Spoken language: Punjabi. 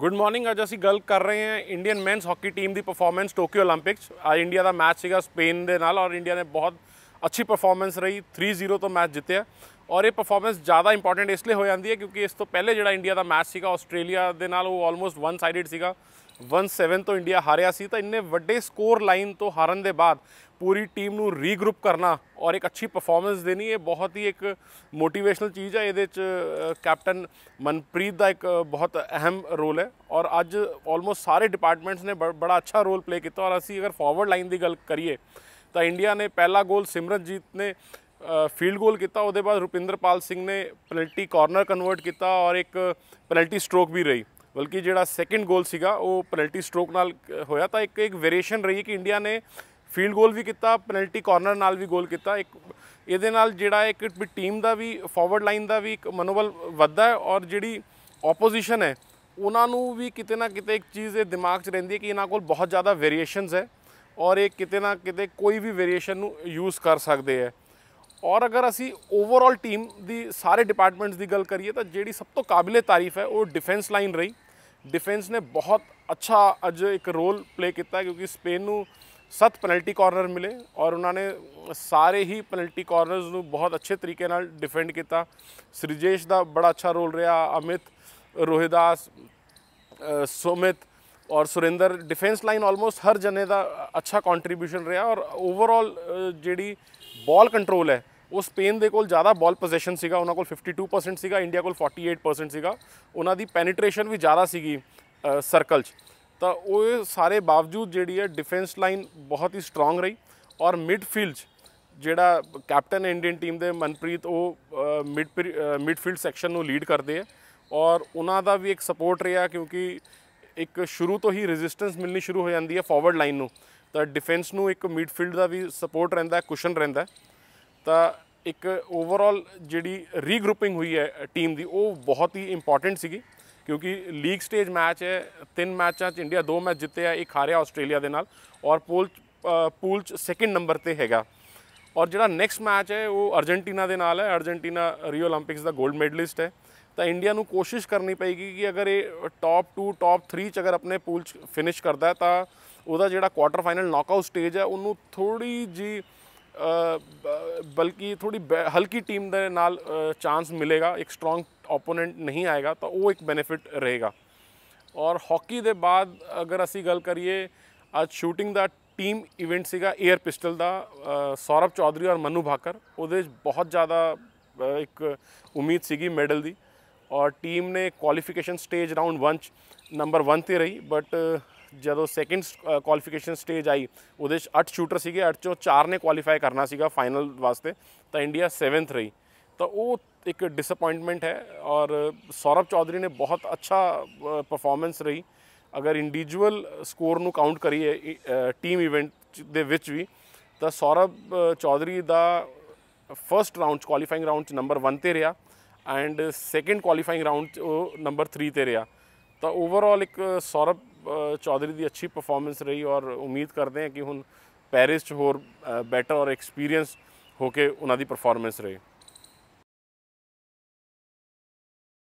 ਗੁੱਡ ਮਾਰਨਿੰਗ ਅੱਜ ਅਸੀਂ ਗੱਲ ਕਰ ਰਹੇ ਹਾਂ ਇੰਡੀਅਨ ਮੈਨਸ ਹਾਕੀ ਟੀਮ ਦੀ ਪਰਫਾਰਮੈਂਸ ਟੋਕੀਓ 올림픽ਸ ਆ ਇੰਡੀਆ ਦਾ ਮੈਚ ਸੀਗਾ ਸਪੇਨ ਦੇ ਨਾਲ ਔਰ ਇੰਡੀਆ ਨੇ ਬਹੁਤ ਅੱਛੀ ਪਰਫਾਰਮੈਂਸ ਰਹੀ 3-0 ਤੋਂ ਮੈਚ ਜਿੱਤਿਆ ਔਰ ਇਹ ਪਰਫਾਰਮੈਂਸ ਜ਼ਿਆਦਾ ਇੰਪੋਰਟੈਂਟ ਇਸ ਲਈ ਹੋ ਜਾਂਦੀ ਹੈ ਕਿਉਂਕਿ ਇਸ ਤੋਂ ਪਹਿਲੇ ਜਿਹੜਾ ਇੰਡੀਆ ਦਾ ਮੈਚ ਸੀਗਾ ਆਸਟ੍ਰੇਲੀਆ ਦੇ ਨਾਲ ਉਹ ਆਲਮੋਸਟ ਵਨ ਸਾਈਡਡ ਸੀਗਾ 1-7 ਤੋਂ ਇੰਡੀਆ ਹਾਰਿਆ ਸੀ ਤਾਂ ਇੰਨੇ ਵੱਡੇ ਸਕੋਰ ਲਾਈਨ ਤੋਂ ਹਾਰਨ ਦੇ ਬਾਅਦ ਪੂਰੀ ਟੀਮ ਨੂੰ ਰੀਗਰੁੱਪ ਕਰਨਾ ਔਰ ਇੱਕ ਅੱਛੀ ਪਰਫਾਰਮੈਂਸ ਦੇਣੀ ਇਹ ਬਹੁਤ ਹੀ ਇੱਕ ਮੋਟੀਵੇਸ਼ਨਲ ਚੀਜ਼ ਹੈ ਇਹਦੇ ਵਿੱਚ ਕੈਪਟਨ ਮਨਪ੍ਰੀਤ ਦਾ ਇੱਕ ਬਹੁਤ ਅਹਿਮ ਰੋਲ ਹੈ ਔਰ ਅੱਜ ਆਲਮੋਸਟ ਸਾਰੇ ਡਿਪਾਰਟਮੈਂਟਸ ਨੇ ਬੜਾ ਅੱਛਾ ਰੋਲ ਪਲੇ ਕੀਤਾ ਔਰ ਅਸੀਂ ਅਗਰ ਫਾਰਵਰਡ ਲਾਈਨ ਦੀ ਗੱਲ ਕਰੀਏ ਤਾਂ ਇੰਡੀਆ ਨੇ ਪਹਿਲਾ ਗੋਲ ਸਿਮਰਨਜੀਤ ਨੇ ਫੀਲਡ ਗੋਲ ਕੀਤਾ ਉਹਦੇ ਬਾਅਦ ਰੁਪਿੰਦਰਪਾਲ ਸਿੰਘ ਨੇ ਪੈਨਲਟੀ ਕਾਰਨਰ ਕਨਵਰਟ ਕੀਤਾ ਔਰ ਇੱਕ ਪੈਨਲਟੀ ਸਟ੍ਰੋਕ ਵੀ ਰਹੀ ਬਲਕਿ ਜਿਹੜਾ ਸੈਕੰਡ ਗੋਲ ਸੀਗਾ ਉਹ ਪੈਨਲਟੀ ਸਟ੍ਰੋਕ ਨਾਲ ਹੋਇਆ ਤਾਂ ਇੱਕ ਇੱਕ ਵੇਰੀਏਸ਼ਨ ਰਹੀ ਕਿ ਇੰਡੀਆ ਨੇ ਫੀਲਡ ਗੋਲ ਵੀ ਕੀਤਾ ਪੈਨਲਟੀ ਕਾਰਨਰ ਨਾਲ ਵੀ ਗੋਲ ਕੀਤਾ ਇੱਕ ਇਹਦੇ ਨਾਲ ਜਿਹੜਾ ਇੱਕ ਟੀਮ ਦਾ ਵੀ ਫਾਰਵਰਡ ਲਾਈਨ ਦਾ ਵੀ ਇੱਕ ਮਨੋਬਲ ਵੱਧਦਾ ਹੈ ਔਰ ਜਿਹੜੀ ਆਪੋਜੀਸ਼ਨ ਹੈ ਉਹਨਾਂ ਨੂੰ ਵੀ ਕਿਤੇ ਨਾ ਕਿਤੇ ਇੱਕ ਚੀਜ਼ ਇਹ ਦਿਮਾਗ 'ਚ ਰਹਿੰਦੀ ਹੈ ਕਿ ਇਹਨਾਂ ਕੋਲ ਬਹੁਤ ਜ਼ਿਆਦਾ ਵੇਰੀਏਸ਼ਨਸ ਹੈ ਔਰ ਇਹ ਕਿਤੇ ਨਾ ਕਿਤੇ ਕੋਈ ਵੀ ਵੇਰੀਏਸ਼ਨ ਨੂੰ ਯੂਜ਼ ਕਰ ਸਕਦੇ ਹੈ ਔਰ ਅਗਰ ਅਸੀਂ ਓਵਰਆਲ ਟੀਮ ਦੀ ਸਾਰੇ ਡਿਪਾਰਟਮੈਂਟਸ ਦੀ ਗੱਲ ਕਰੀਏ ਤਾਂ ਜਿਹੜੀ ਸਭ ਤੋਂ ਕਾਬਿਲੇ ਤਾਰੀਫ ਹੈ ਉਹ ਡਿਫੈਂਸ ਲਾਈਨ ਰਹੀ ਡਿਫੈਂਸ ਨੇ ਬਹੁਤ ਅੱਛਾ ਅੱਜ ਇੱਕ ਰੋਲ ਪਲੇ ਕੀਤਾ ਕਿਉਂਕਿ ਸਪੇਨ ਨੂੰ ਸੱਤ ਪੈਨਲਟੀ ਕਾਰਨਰ ਮਿਲੇ ਔਰ ਉਹਨਾਂ ਨੇ ਸਾਰੇ ਹੀ ਪੈਨਲਟੀ ਕਾਰਨਰਸ ਨੂੰ ਬਹੁਤ ਅੱਛੇ ਤਰੀਕੇ ਨਾਲ ਡਿਫੈਂਡ ਕੀਤਾ ਸ੍ਰਿਜੇਸ਼ ਦਾ ਬੜਾ ਅੱਛਾ ਰੋਲ ਰਿਹਾ ਅਮਿਤ ਰੋਹਿਦਾਸ ਸੁਮਿਤ ਔਰ ਸੁਰਿੰਦਰ ਡਿਫੈਂਸ ਲਾਈਨ ਆਲਮੋਸਟ ਹਰ ਜਨੇ ਦਾ ਅੱਛਾ ਕੰਟਰੀਬਿਊਸ਼ਨ ਰਿਹਾ ਔਰ ਓਵਰਆਲ ਜਿਹੜੀ ਬਾਲ ਕੰਟਰੋਲ ਹੈ ਉਹ ਸਪੇਨ ਦੇ ਕੋਲ ਜ਼ਿਆਦਾ ਬਾਲ ਪੋਜੀਸ਼ਨ ਸੀਗਾ ਉਹਨਾਂ ਕੋਲ 52% ਸੀਗਾ ਇੰਡੀਆ ਕੋਲ 48% ਸੀਗਾ ਉਹਨਾਂ ਦੀ ਪੈਨੀਟ੍ਰੇਸ਼ਨ ਵੀ ਜ਼ਿਆਦਾ ਸੀਗੀ ਸਰਕਲ 'ਚ ਤਾਂ ਉਹ ਸਾਰੇ ਬਾਵਜੂਦ ਜਿਹੜੀ ਹੈ ਡਿਫੈਂਸ ਲਾਈਨ ਬਹੁਤ ਹੀ ਸਟਰੋਂਗ ਰਹੀ ਔਰ ਮਿਡਫੀਲਡ ਜਿਹੜਾ ਕੈਪਟਨ ਇੰਡੀਅਨ ਟੀਮ ਦੇ ਮਨਪ੍ਰੀਤ ਉਹ ਮਿਡ ਮਿਡਫੀਲਡ ਸੈਕਸ਼ਨ ਨੂੰ ਲੀਡ ਕਰਦੇ ਆ ਔਰ ਉਹਨਾਂ ਦਾ ਵੀ ਇੱਕ ਸਪੋਰਟ ਰਿਹਾ ਕਿਉਂਕਿ ਇੱਕ ਸ਼ੁਰੂ ਤੋਂ ਹੀ ਰੈਜ਼ਿਸਟੈਂਸ ਮਿਲਣੀ ਸ਼ੁਰੂ ਹੋ ਜਾਂਦੀ ਹੈ ਫਾਰਵਰਡ ਲਾਈਨ ਨੂੰ ਤਾਂ ਡਿਫੈਂਸ ਨੂੰ ਇੱਕ ਮਿਡਫੀਲਡ ਦਾ ਵੀ ਸਪੋਰਟ ਰਹਿੰਦਾ ਹੈ ਕੁਸ਼ਨ ਰਹਿੰਦਾ ਤਾਂ ਇੱਕ ਓਵਰਆਲ ਜਿਹੜੀ ਰੀਗਰੂਪਿੰਗ ਹੋਈ ਹੈ ਟੀਮ ਦੀ ਉਹ ਬਹੁਤ ਹੀ ਇੰਪੋਰਟੈਂਟ ਸੀਗੀ ਕਿਉਂਕਿ ਲੀਗ ਸਟੇਜ ਮੈਚ ਹੈ ਤਿੰਨ ਮੈਚਾਂ 'ਚ ਇੰਡੀਆ ਦੋ ਮੈਚ ਜਿੱਤੇ ਆ ਇੱਕ ਹਾਰਿਆ ਆਸਟ੍ਰੇਲੀਆ ਦੇ ਨਾਲ ਔਰ ਪੂਲ ਪੂਲ 'ਚ ਸੈਕਿੰਡ ਨੰਬਰ ਤੇ ਹੈਗਾ ਔਰ ਜਿਹੜਾ ਨੈਕਸਟ ਮੈਚ ਹੈ ਉਹ ਅਰਜنٹੀਨਾ ਦੇ ਨਾਲ ਹੈ ਅਰਜنٹੀਨਾ ਰਿਓ 올림픽ਸ ਦਾ 골ਡ ਮੈਡਲਿਸਟ ਹੈ ਤਾਂ ਇੰਡੀਆ ਨੂੰ ਕੋਸ਼ਿਸ਼ ਕਰਨੀ ਪਏਗੀ ਕਿ ਅਗਰ ਇਹ ਟਾਪ 2 ਟਾਪ 3 ਚ ਅਗਰ ਆਪਣੇ ਪੂਲ ਚ ਫਿਨਿਸ਼ ਕਰਦਾ ਹੈ ਤਾਂ ਉਹਦਾ ਜਿਹੜਾ ਕੁਆਟਰ ਫਾਈਨਲ ਨੌਕਆਊਟ ਸਟੇਜ ਹੈ ਉਹਨੂੰ ਥੋੜੀ ਜੀ ਬਲਕਿ ਥੋੜੀ ਹਲਕੀ ਟੀਮ ਦੇ ਨਾਲ ਚਾਂਸ ਮਿਲੇਗਾ ਇੱਕ ਸਟਰੋਂਗ ਓਪੋਨੈਂਟ ਨਹੀਂ ਆਏਗਾ ਤਾਂ ਉਹ ਇੱਕ ਬੈਨੀਫਿਟ ਰਹੇਗਾ ਔਰ ਹਾਕੀ ਦੇ ਬਾਅਦ ਅਗਰ ਅਸੀਂ ਗੱਲ ਕਰੀਏ ਅੱਜ ਸ਼ੂਟਿੰਗ ਦਾ ਟੀਮ ਇਵੈਂਟ ਸੀਗਾ 에ਅਰ ਪਿਸਟਲ ਦਾ ਸੌਰਵ ਚੌਧਰੀ ਔਰ ਮਨੂ ਭਾਕਰ ਉਹਦੇ ਵਿੱਚ ਬਹੁਤ ਜ਼ਿਆਦਾ ਇੱਕ ਉਮੀਦ ਸੀਗੀ ਮੈਡਲ ਦੀ ਔਰ ਟੀਮ ਨੇ ਕੁਆਲੀਫਿਕੇਸ਼ਨ ਸਟੇਜ ਰਾਉਂਡ 1 ਚ ਨੰਬਰ 1 ਤੇ ਰਹੀ ਬਟ ਜਦੋਂ ਸੈਕਿੰਡ ਕੁਆਲੀਫਿਕੇਸ਼ਨ ਸਟੇਜ ਆਈ ਉਹਦੇ ਵਿੱਚ 8 ਸ਼ੂਟਰ ਸੀਗੇ 8 ਚੋਂ 4 ਨੇ ਕੁਆਲੀਫਾਈ ਕਰਨਾ ਸੀਗਾ ਫਾਈਨਲ ਵਾਸਤੇ ਤਾਂ ਇੰਡੀਆ 7th ਰਹੀ ਤਾਂ ਉਹ ਇੱਕ ਡਿਸਪਾਇੰਟਮੈਂਟ ਹੈ ਔਰ ਸੌਰਵ ਚੌਧਰੀ ਨੇ ਬਹੁਤ ਅੱਛਾ ਪਰਫਾਰਮੈਂਸ ਰਹੀ ਅਗਰ ਇੰਡੀਵਿਜੂਅਲ ਸਕੋਰ ਨੂੰ ਕਾਊਂਟ ਕਰੀਏ ਟੀਮ ਇਵੈਂਟ ਦੇ ਵਿੱਚ ਵੀ ਤਾਂ ਸੌਰਵ ਚੌਧਰੀ ਦਾ ਫਰਸਟ ਰਾਉਂਡ ਕੁਆਲੀਫਾਈਂਗ ਰਾਉਂਡ ਚ ਨੰਬਰ 1 ਤੇ ਰਿਹਾ ਐਂਡ ਸੈਕੰਡ ਕੁਆਲੀਫਾਈਂਗ ਰਾਉਂਡ ਚ ਉਹ ਨੰਬਰ 3 ਤੇ ਰਿਹਾ ਤਾਂ ਓਵਰਆਲ ਇੱਕ ਸੌਰਵ ਚੌਧਰੀ ਦੀ ਅੱਛੀ ਪਰਫਾਰਮੈਂਸ ਰਹੀ ਔਰ ਉਮੀਦ ਕਰਦੇ ਹਾਂ ਕਿ ਹੁਣ ਪੈਰਿਸ ਚ ਹੋਰ ਬੈਟਰ ਔਰ ਐਕਸਪੀਰੀਅੰਸ ਹੋ ਕੇ ਉਹਨਾਂ ਦੀ ਪਰਫਾਰਮੈਂਸ ਰਹੇ